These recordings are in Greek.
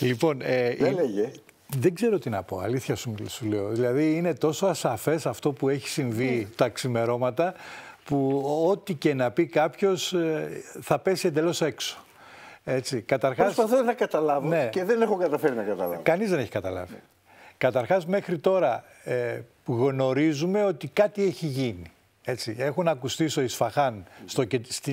λοιπόν, ε, δεν ξέρω τι να πω, αλήθεια σου, σου λέω. Δηλαδή είναι τόσο ασαφές αυτό που έχει συμβεί ναι. τα ξημερώματα που ό,τι και να πει κάποιος ε, θα πέσει εντελώς έξω. Έτσι, καταρχάς... Προσπαθώ να καταλάβω ναι. και δεν έχω καταφέρει να καταλάβω. Κανείς δεν έχει καταλάβει. Ναι. Καταρχάς μέχρι τώρα ε, γνωρίζουμε ότι κάτι έχει γίνει. Έτσι, έχουν ακουστεί στο Ισφαχάν, στο,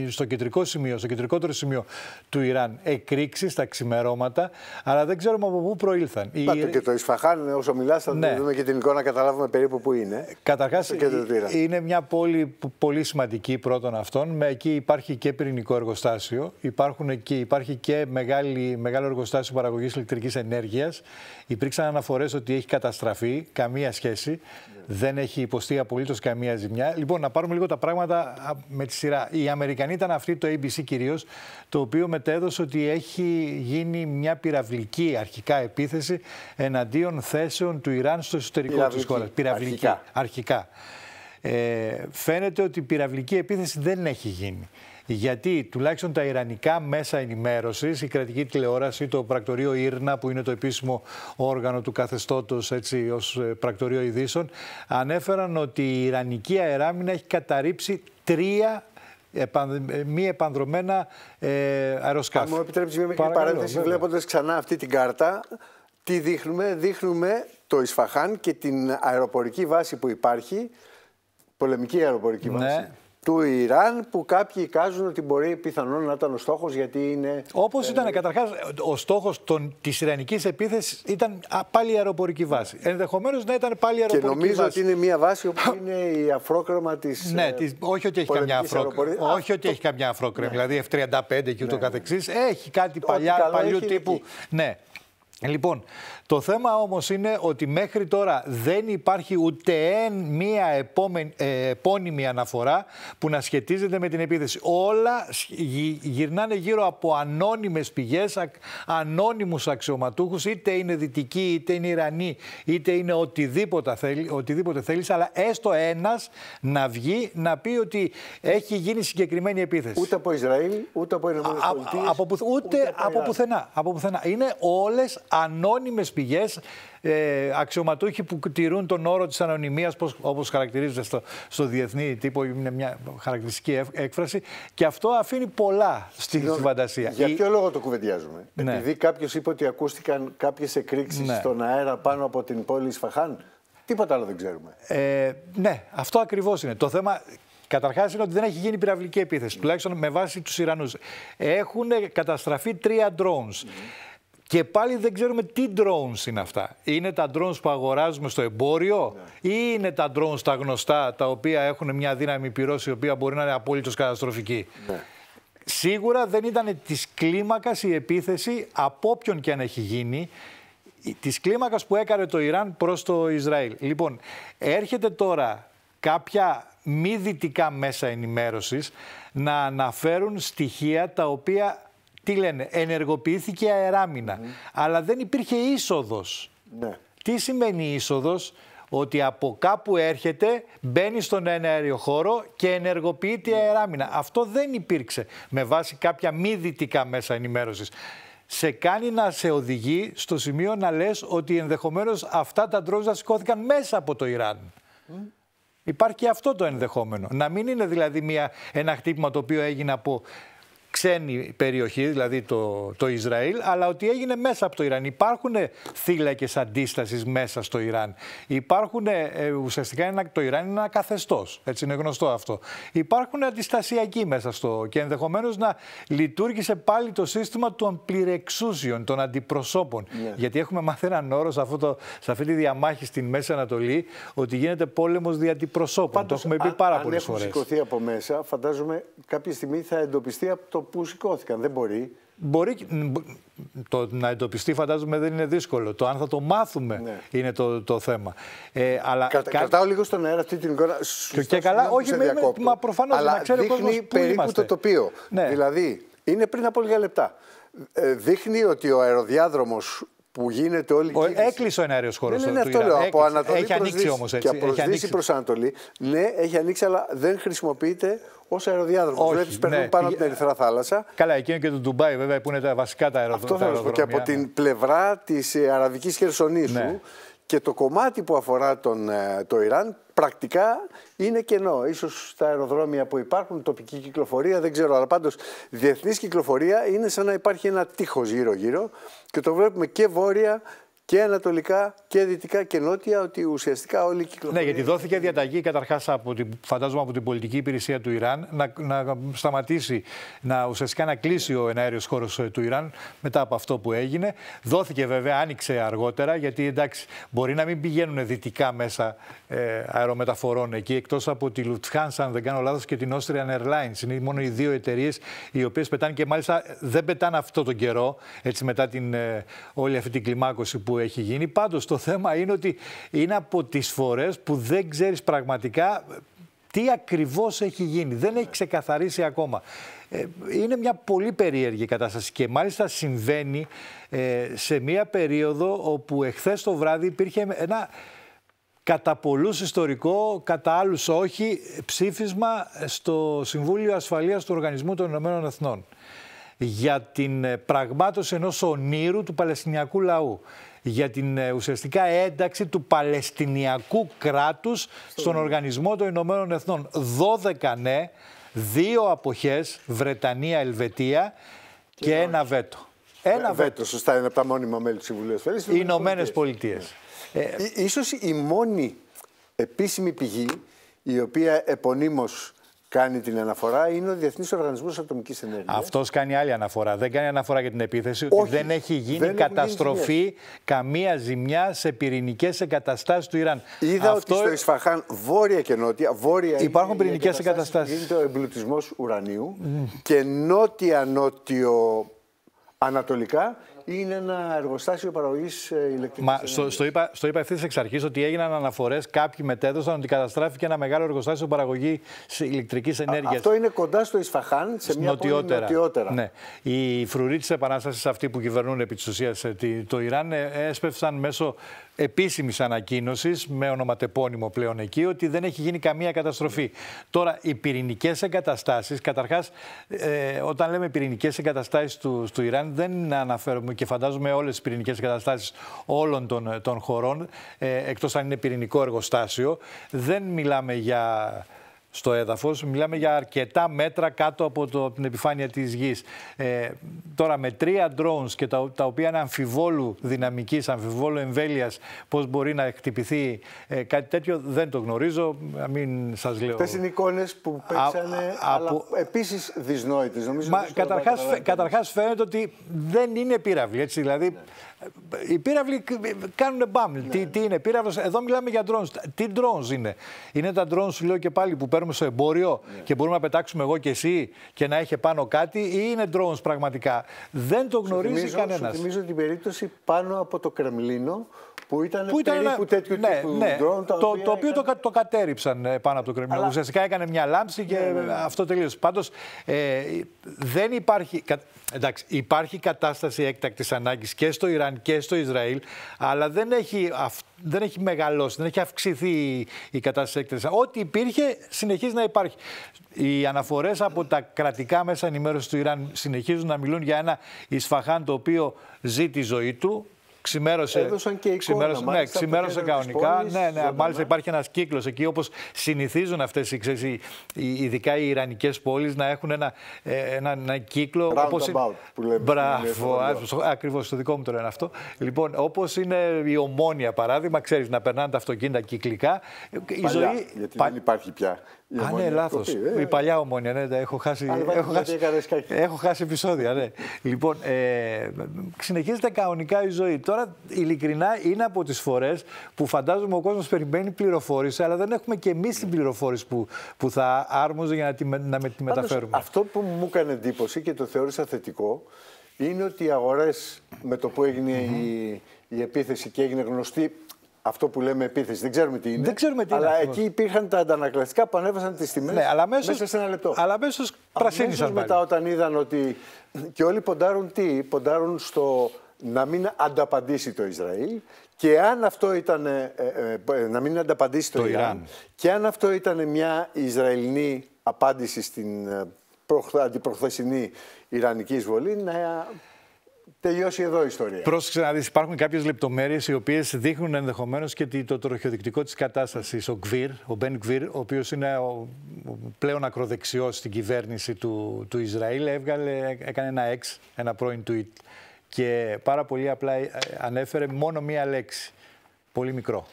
στο κεντρικό σημείο, στο κεντρικότερο σημείο του Ιράν, εκρήξεις τα ξημερώματα, αλλά δεν ξέρουμε από πού προήλθαν. Πάτε και το Ισφαχάν, όσο μιλάς, θα ναι. δούμε και την εικόνα, να καταλάβουμε περίπου πού είναι. Καταρχάς, είναι μια πόλη πολύ σημαντική πρώτον αυτών. Με εκεί υπάρχει και πυρηνικό εργοστάσιο, υπάρχουν εκεί υπάρχει και μεγάλη, μεγάλο εργοστάσιο παραγωγής ηλεκτρικής ενέργειας. Υπήρξαν αναφορές ότι έχει καταστραφεί, καμία σχέση δεν έχει υποστεί απολύτως καμία ζημιά. Λοιπόν, να πάρουμε λίγο τα πράγματα με τη σειρά. Οι Αμερικανοί ήταν αυτοί, το ABC κυρίως, το οποίο μετέδωσε ότι έχει γίνει μια πυραυλική αρχικά επίθεση εναντίον θέσεων του Ιράν στο εσωτερικό της χώρας. Πυραυλική. Αρχικά. Ε, φαίνεται ότι η πυραυλική επίθεση δεν έχει γίνει γιατί τουλάχιστον τα ιρανικά μέσα ενημέρωσης, η κρατική τηλεόραση, το πρακτορείο Ήρνα, που είναι το επίσημο όργανο του καθεστώτος ως ε, πρακτορείο ειδήσεων, ανέφεραν ότι η ιρανική αεράμινα έχει καταρρύψει τρία ε, μη επανδρομένα ε, αεροσκάφη. Αν μου επιτρέψεις μια μικρή παρένθεση, βλέποντας ξανά αυτή την κάρτα, τι δείχνουμε, δείχνουμε το Ισφαχάν και την αεροπορική βάση που υπάρχει, πολεμική αεροπορική ναι. βάση του Ιράν που κάποιοι εικάζουν ότι μπορεί πιθανόν να ήταν ο στόχος γιατί είναι. Όπως ε, ήταν καταρχάς ο στόχος της Ιρανικής επίθεσης ήταν πάλι η αεροπορική βάση. Ενδεχομένως να ήταν πάλι η αεροπορική βάση. Και νομίζω ότι είναι μια βάση όπου είναι η αφρόκρεμα της. Ναι, ε, όχι ότι έχει καμιά αφρόκρεμα. Όχι ότι έχει καμιά αφρόκρεμα. Ναι. Δηλαδή F35 και ούτω ναι. καθεξής. Έχει κάτι παλιά, παλιού τύπου. Ναι. Λοιπόν, το θέμα όμως είναι ότι μέχρι τώρα δεν υπάρχει ούτε εν μία επόμενη, ε, επώνυμη αναφορά που να σχετίζεται με την επίθεση. Όλα γυρνάνε γύρω από ανώνυμες πηγές, α, ανώνυμους αξιωματούχους, είτε είναι δυτικοί, είτε είναι Ιρανοί, είτε είναι οτιδήποτε, θέλει, οτιδήποτε θέλεις, αλλά έστω ένας να βγει να πει ότι έχει γίνει συγκεκριμένη επίθεση. Ούτε από Ισραήλ, ούτε από Ηνωμένες Πολιτείες, από, ούτε, από, πουθενά, από πουθενά. Είναι όλες ανώνυμες πηγές πηγέ, ε, αξιωματούχοι που τηρούν τον όρο της ανωνυμίας, όπως χαρακτηρίζεται στο, στο διεθνή τύπο, είναι μια χαρακτηριστική έκφραση. Και αυτό αφήνει πολλά στη, φαντασία. Για ποιο λόγο το κουβεντιάζουμε, ναι. Επειδή κάποιος είπε ότι ακούστηκαν κάποιες εκρήξεις ναι. στον αέρα πάνω από την πόλη Ισφαχάν. Τίποτα άλλο δεν ξέρουμε. Ε, ναι, αυτό ακριβώς είναι. Το θέμα Καταρχάς είναι ότι δεν έχει γίνει πυραυλική επίθεση, τουλάχιστον με βάση τους Ιρανούς. Έχουν καταστραφεί τρία drones. Και πάλι δεν ξέρουμε τι drones είναι αυτά. Είναι τα drones που αγοράζουμε στο εμπόριο ναι. ή είναι τα drones τα γνωστά τα οποία έχουν μια δύναμη πυρός η οποία μπορεί να είναι απόλυτος καταστροφική. Ναι. Σίγουρα δεν ήταν της κλίμακας η επίθεση από όποιον και αν έχει γίνει της κλίμακας που έκανε το Ιράν προς το Ισραήλ. Λοιπόν, έρχεται τώρα κάποια μη δυτικά μέσα ενημέρωσης να αναφέρουν στοιχεία τα οποία τι λένε, ενεργοποιήθηκε αεράμινα, mm-hmm. αλλά δεν υπήρχε είσοδος. Ναι. Τι σημαίνει είσοδος, ότι από κάπου έρχεται, μπαίνει στον αέριο χώρο και ενεργοποιείται η ναι. αεράμινα. Αυτό δεν υπήρξε με βάση κάποια μη δυτικά μέσα ενημέρωσης. Σε κάνει να σε οδηγεί στο σημείο να λες ότι ενδεχομένως αυτά τα ντρόζα σηκώθηκαν μέσα από το Ιράν. Mm. Υπάρχει και αυτό το ενδεχόμενο. Να μην είναι δηλαδή μια, ένα χτύπημα το οποίο έγινε από ξένη περιοχή, δηλαδή το, το Ισραήλ, αλλά ότι έγινε μέσα από το Ιράν. Υπάρχουν θύλακες αντίστασης μέσα στο Ιράν. Υπάρχουν, ε, ουσιαστικά ένα, το Ιράν είναι ένα καθεστώς. έτσι είναι γνωστό αυτό. Υπάρχουν αντιστασιακοί μέσα στο και ενδεχομένως να λειτουργήσε πάλι το σύστημα των πληρεξούσιων, των αντιπροσώπων. Ναι. Γιατί έχουμε μάθει έναν όρο σε, το, σε αυτή τη διαμάχη στην Μέση Ανατολή ότι γίνεται πόλεμος δια αντιπροσώπων. το έχουμε πει πάρα πολλέ φορέ. έχουν σηκωθεί από μέσα, φαντάζομαι κάποια στιγμή θα εντοπιστεί από το που σηκώθηκαν. Δεν μπορεί. Μπορεί, το να εντοπιστεί φαντάζομαι δεν είναι δύσκολο. Το αν θα το μάθουμε ναι. είναι το, το θέμα. Ε, αλλά Κρατάω λίγο στον αέρα αυτή την εικόνα. Και, και καλά, όχι, με, μα προφανώς αλλά να ξέρει δείχνει περίπου το τοπίο. Ναι. Δηλαδή, είναι πριν από λίγα λεπτά. Ε, δείχνει ότι ο αεροδιάδρομος που γίνεται όλη η Έκλεισε ο εναέριο ναι, χώρος. Δεν είναι ναι, αυτό λέω. Από Ανατολή έχει ανοίξει όμως. Και από Δύση προς Ανατολή. Ναι, έχει ανοίξει, αλλά δεν χρησιμοποιείται ως αεροδιάδρομος. Βλέπει, παίρνουν ναι, πάνω από την Ερυθρά Θάλασσα. Καλά, εκείνο και το Ντουμπάι, βέβαια, που είναι τα βασικά τα αεροδρόμια. Αυτό θα Και από την πλευρά της ε, Αραβικής Χερσονήσου και το κομμάτι που αφορά τον, ε, το Ιράν πρακτικά είναι κενό. Ίσως στα αεροδρόμια που υπάρχουν, τοπική κυκλοφορία, δεν ξέρω. Αλλά πάντως διεθνής κυκλοφορία είναι σαν να υπάρχει ένα τείχος γύρω-γύρω και το βλέπουμε και βόρεια και ανατολικά και δυτικά και νότια, ότι ουσιαστικά όλοι κυκλοφορούν. Ναι, γιατί δόθηκε διαταγή καταρχάς από φαντάζομαι από την πολιτική υπηρεσία του Ιράν να, να σταματήσει, να ουσιαστικά να κλείσει ο εναέριος χώρος ε, του Ιράν μετά από αυτό που έγινε. Δόθηκε βέβαια, άνοιξε αργότερα, γιατί εντάξει, μπορεί να μην πηγαίνουν δυτικά μέσα ε, αερομεταφορών εκεί, εκτός από τη Lufthansa, αν δεν κάνω λάθος, και την Austrian Airlines. Είναι μόνο οι δύο εταιρείες οι οποίες πετάνε και μάλιστα δεν πετάνε αυτό τον καιρό, έτσι μετά την, ε, όλη αυτή την κλιμάκωση που έχει γίνει. Πάντως το θέμα είναι ότι είναι από τις φορές που δεν ξέρεις πραγματικά ε, τι ακριβώς έχει γίνει. Δεν έχει ξεκαθαρίσει ακόμα. Ε, είναι μια πολύ περίεργη κατάσταση και μάλιστα συμβαίνει ε, σε μια περίοδο όπου εχθές το βράδυ υπήρχε ένα κατά πολλούς ιστορικό, κατά άλλους όχι, ψήφισμα στο Συμβούλιο Ασφαλείας του Οργανισμού των Ηνωμένων Εθνών για την πραγμάτωση ενός ονείρου του Παλαιστινιακού λαού για την ε, ουσιαστικά ένταξη του Παλαιστινιακού κράτους στον Οργανισμό των Ηνωμένων Εθνών. 12 ναι, δύο αποχές, Βρετανία, Ελβετία και, ένα βέτο. Ένα βέτο, σωστά, είναι από τα μόνιμα μέλη του Συμβουλίου Οι Ηνωμένε Πολιτείε. Ε, ίσως η μόνη επίσημη πηγή η οποία επωνύμως κάνει την αναφορά είναι ο Διεθνής Οργανισμός Ατομικής Ενέργειας. Αυτός κάνει άλλη αναφορά. Δεν κάνει αναφορά για την επίθεση. Όχι, ότι δεν έχει γίνει καταστροφή καμία ζημιά σε πυρηνικές εγκαταστάσεις του Ιράν. Είδα Αυτό... ότι στο Ισφαχάν βόρεια και νότια. Βόρεια Υπάρχουν πυρηνικές εγκαταστάσεις. Γίνεται ο εμπλουτισμός ουρανίου και νότια-νότιο. Ανατολικά είναι ένα εργοστάσιο παραγωγής ε, ηλεκτρικής. Μα στο, είπα, στο είπα ευθύς εξ αρχής ότι έγιναν αναφορές. Κάποιοι μετέδωσαν ότι καταστράφηκε ένα μεγάλο εργοστάσιο παραγωγή ηλεκτρική ενέργειας. Αυτό είναι κοντά στο Ισφαχάν, σε μια νοτιότερα. Πόλη νοτιότερα. Ναι. Οι φρουροί της Επανάστασης, αυτοί που κυβερνούν επί ε, τη ουσία το Ιράν, ε, έσπευσαν μέσω επίσημης ανακοίνωσης με ονοματεπώνυμο πλέον εκεί ότι δεν έχει γίνει καμία καταστροφή. Τώρα, οι πυρηνικές εγκαταστάσεις, καταρχάς, ε, όταν λέμε πυρηνικές εγκαταστάσεις του, Ιράν, δεν αναφέρουμε και φαντάζομαι όλες τις πυρηνικές εγκαταστάσεις όλων των, χωρών, ε, εκτός αν είναι πυρηνικό εργοστάσιο. Δεν μιλάμε για στο έδαφος. Μιλάμε για αρκετά μέτρα κάτω από την επιφάνεια της γης. Ε, τώρα με τρία drones και τα, τα οποία είναι αμφιβόλου δυναμικής, αμφιβόλου εμβέλειας, πώς μπορεί να χτυπηθεί ε, κάτι τέτοιο, δεν το γνωρίζω, μην σας λέω. Αυτές είναι εικόνες που παίξανε, αλλά επίσης δυσνόητες. Νομίζω Μα, καταρχάς, καταρχάς φαίνεται ότι δεν είναι πύραυλοι, έτσι, δηλαδή... Οι πύραυλοι κάνουν μπαμ. Τι, ναι, τι ναι. είναι πύραυλος, εδώ μιλάμε για drones. Τι drones είναι. Είναι τα drones, λέω και πάλι, που φέρουμε στο εμπόριο ναι. και μπορούμε να πετάξουμε εγώ και εσύ και να έχει πάνω κάτι, ή είναι drones πραγματικά. Δεν το γνωρίζει κανένας. Θυμίζω την περίπτωση πάνω από το Κρεμλίνο που ήταν, που ήταν περίπου τέτοιου ναι, τύπου ναι, το, οποίο το, κατέριψαν ε, πάνω από το Κρεμλίνο. Ουσιαστικά έκανε μια λάμψη και ναι, ναι, ναι. αυτό τελείωσε. Πάντως ε, δεν υπάρχει... Εντάξει, υπάρχει κατάσταση έκτακτης ανάγκης και στο Ιράν και στο Ισραήλ, αλλά δεν έχει, δεν έχει μεγαλώσει, δεν έχει αυξηθεί η κατάσταση έκτακτης. Ό,τι υπήρχε συνεχίζει να υπάρχει. Οι αναφορές από τα κρατικά μέσα ενημέρωσης του Ιράν συνεχίζουν να μιλούν για ένα Ισφαχάν το οποίο ζει τη ζωή του, Ξημέρωσε, Έδωσαν ναι, ξημέρωσε κανονικά. ναι, ναι, μάλιστα ναι. υπάρχει ένας κύκλος εκεί όπως συνηθίζουν αυτές οι, οι, οι, ειδικά οι Ιρανικές πόλεις να έχουν ένα, ε, ένα, ένα κύκλο. Μπράβο, ακριβώ το δικό μου το είναι αυτό. Λοιπόν, όπως είναι η ομόνια παράδειγμα, ξέρεις να περνάνε τα αυτοκίνητα κυκλικά. η ζωή... γιατί δεν υπάρχει πια. Α, ναι, λάθο. η παλιά ομόνια, ναι, έχω χάσει. έχω, χάσει έχω χάσει επεισόδια, ναι. λοιπόν, ε, συνεχίζεται κανονικά η ζωή. Τώρα, ειλικρινά, είναι από τις φορές που φαντάζομαι ο κόσμος περιμένει πληροφόρηση, αλλά δεν έχουμε και εμείς την πληροφόρηση που, που θα άρμοζε για να, τη, να με, τη μεταφέρουμε. αυτό που μου έκανε εντύπωση και το θεώρησα θετικό είναι ότι οι αγορές με το που έγινε η, η επίθεση και έγινε γνωστή αυτό που λέμε επίθεση. Δεν ξέρουμε τι είναι. Δεν ξέρουμε τι είναι. Αλλά εκεί υπήρχαν τα αντανακλαστικά που ανέβασαν τις τιμές ναι, μέσα σε ένα λεπτό. Αλλά αμέσως πρασίνησαν. μετά, όταν είδαν ότι. Και όλοι ποντάρουν τι, ποντάρουν στο να μην ανταπαντήσει το Ισραήλ και αν αυτό ήταν. Ε, ε, ε, να μην ανταπαντήσει το, Ιράν. Και αν αυτό ήταν μια Ισραηλινή απάντηση στην αντιπροχθεσινή Ιρανική εισβολή, να τελειώσει εδώ η ιστορία. Πρόσεξε να δεις, υπάρχουν κάποιες λεπτομέρειες οι οποίες δείχνουν ενδεχομένως και το τροχιοδεικτικό της κατάστασης. Ο Γκβίρ, ο Μπεν Γκβίρ, ο οποίος είναι ο πλέον ακροδεξιός στην κυβέρνηση του, του Ισραήλ, έβγαλε, έκανε ένα ex, ένα πρώην tweet. Και πάρα πολύ απλά ε, ανέφερε μόνο μία λέξη. Πολύ μικρό.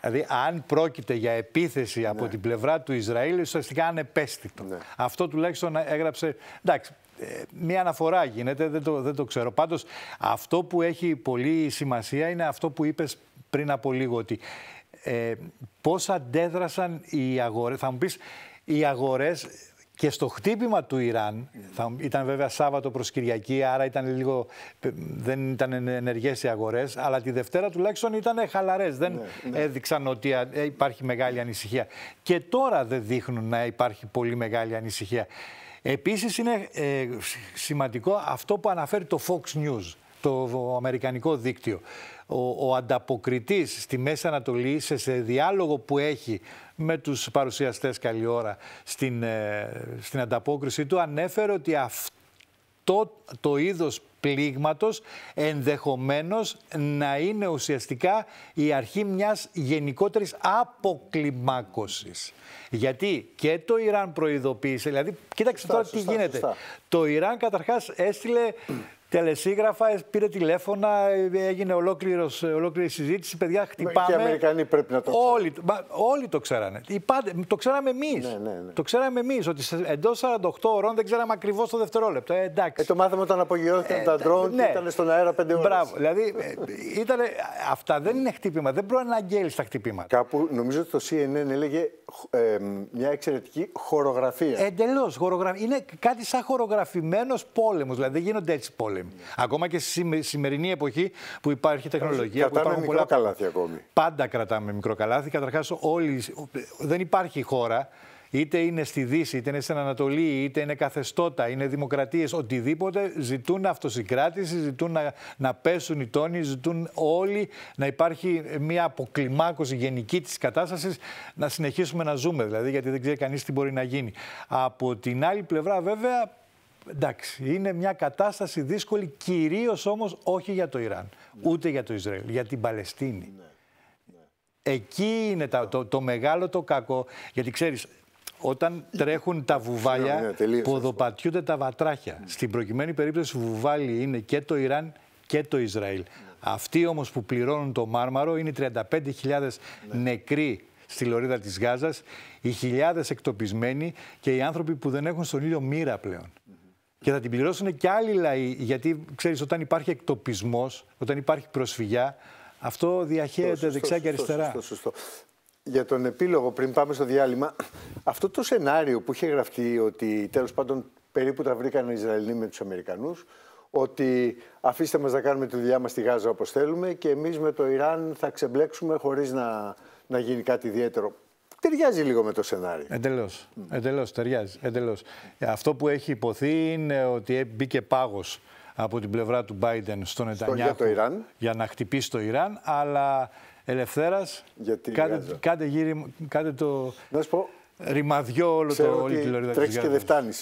Δηλαδή, αν πρόκειται για επίθεση από ναι. την πλευρά του Ισραήλ, ουσιαστικά ανεπέστητο. Ναι. Αυτό τουλάχιστον έγραψε. Εντάξει, ε, μία αναφορά γίνεται, δεν το, δεν το ξέρω. πάντως. αυτό που έχει πολύ σημασία είναι αυτό που είπες πριν από λίγο, ότι ε, πώς αντέδρασαν οι αγορές. Θα μου πεις, οι αγορές και στο χτύπημα του Ιράν, θα, ήταν βέβαια Σάββατο προς Κυριακή, άρα ήταν λίγο, δεν ήταν ενεργές οι αγορές, αλλά τη Δευτέρα τουλάχιστον ήταν χαλαρές. Δεν ναι, ναι. έδειξαν ότι ε, υπάρχει μεγάλη ανησυχία. Και τώρα δεν δείχνουν να υπάρχει πολύ μεγάλη ανησυχία. Επίσης είναι ε, σημαντικό αυτό που αναφέρει το Fox News, το αμερικανικό δίκτυο. Ο, ο ανταποκριτής στη Μέση Ανατολή σε διάλογο που έχει με τους παρουσιαστές καλή ώρα στην, ε, στην ανταπόκριση του, ανέφερε ότι αυτό το είδος πλήγματος ενδεχομένως να είναι ουσιαστικά η αρχή μιας γενικότερης αποκλιμάκωσης. Γιατί και το Ιράν προειδοποίησε, δηλαδή κοίταξε τώρα τι γίνεται. Το Ιράν καταρχάς έστειλε Τελεσίγραφα, ε, πήρε τηλέφωνα, ε, έγινε ολόκληρος, ε, ολόκληρη συζήτηση. Παιδιά, χτυπάμε. Και οι Αμερικανοί πρέπει να το ξέρουν. Όλοι, όλοι το ξέρανε. το ξέραμε εμείς. Ναι, ναι, ναι. Το ξέραμε εμείς ότι εντό 48 ωρών δεν ξέραμε ακριβώς το δευτερόλεπτο. Ε, εντάξει. Ε, το μάθαμε όταν απογειώθηκαν ε, τα ντρόν ναι. και ήταν στον αέρα 5 ώρες. Μπράβο. Δηλαδή, ήταν, αυτά δεν είναι χτύπημα. Δεν μπορεί να αγγέλει τα χτυπήματα. Κάπου νομίζω ότι το CNN έλεγε ε, μια εξαιρετική χορογραφία. Εντελώς. Χορογραφ... Είναι κάτι σαν χορογραφημένος πόλεμος. Δηλαδή δεν γίνονται έτσι πόλεμοι. Ακόμα και στη σημερινή εποχή που υπάρχει τεχνολογία. Κρατάμε που μικρό καλάθι ακόμη. Πάντα κρατάμε μικρό καλάθι. Καταρχάς, όλοι... δεν υπάρχει χώρα είτε είναι στη Δύση, είτε είναι στην Ανατολή, είτε είναι καθεστώτα, είναι δημοκρατίες, οτιδήποτε, ζητούν αυτοσυγκράτηση, ζητούν να, να πέσουν οι τόνοι, ζητούν όλοι να υπάρχει μια αποκλιμάκωση γενική της κατάστασης, να συνεχίσουμε να ζούμε δηλαδή, γιατί δεν ξέρει κανείς τι μπορεί να γίνει. Από την άλλη πλευρά, βέβαια, Εντάξει, είναι μια κατάσταση δύσκολη, κυρίως όμως όχι για το Ιράν, ναι. ούτε για το Ισραήλ, για την Παλαιστίνη. Ναι. Ναι. Εκεί είναι το, το μεγάλο το κακό. Γιατί ξέρεις, όταν τρέχουν τα βουβάλια, ποδοπατιούνται τα βατράχια. Στην προκειμένη περίπτωση, βουβάλι είναι και το Ιράν και το Ισραήλ. Αυτοί όμως που πληρώνουν το μάρμαρο είναι 35.000 νεκροί στη λωρίδα της Γάζας, οι χιλιάδες εκτοπισμένοι και οι άνθρωποι που δεν έχουν στον ήλιο μοίρα πλέον. Και θα την πληρώσουν και άλλοι λαοί. Γιατί ξέρεις, όταν υπάρχει εκτοπισμός, όταν υπάρχει προσφυγιά, αυτό διαχέεται δεξιά και αριστερά. Σωστό, σωστό, Για τον επίλογο, πριν πάμε στο διάλειμμα, αυτό το σενάριο που είχε γραφτεί ότι τέλος πάντων περίπου τα βρήκαν οι Ισραηλοί με τους Αμερικανούς, ότι αφήστε μας να κάνουμε τη δουλειά μας στη Γάζα όπως θέλουμε και εμείς με το Ιράν θα ξεμπλέξουμε χωρίς να, να γίνει κάτι ιδιαίτερο ταιριάζει λίγο με το σενάριο. Εντελώς. Mm. Εντελώς, ταιριάζει. Εντελώς. Αυτό που έχει υποθεί είναι ότι ε, μπήκε πάγος από την πλευρά του Biden στο Νετανιάχου για, να χτυπήσει το Ιράν, αλλά ελευθέρας κάντε, κάντε, γύρι, το να σου πω, ρημαδιό όλο Ξέρω το, όλη τη λωρίδα τρέξει και δεν φτάνει.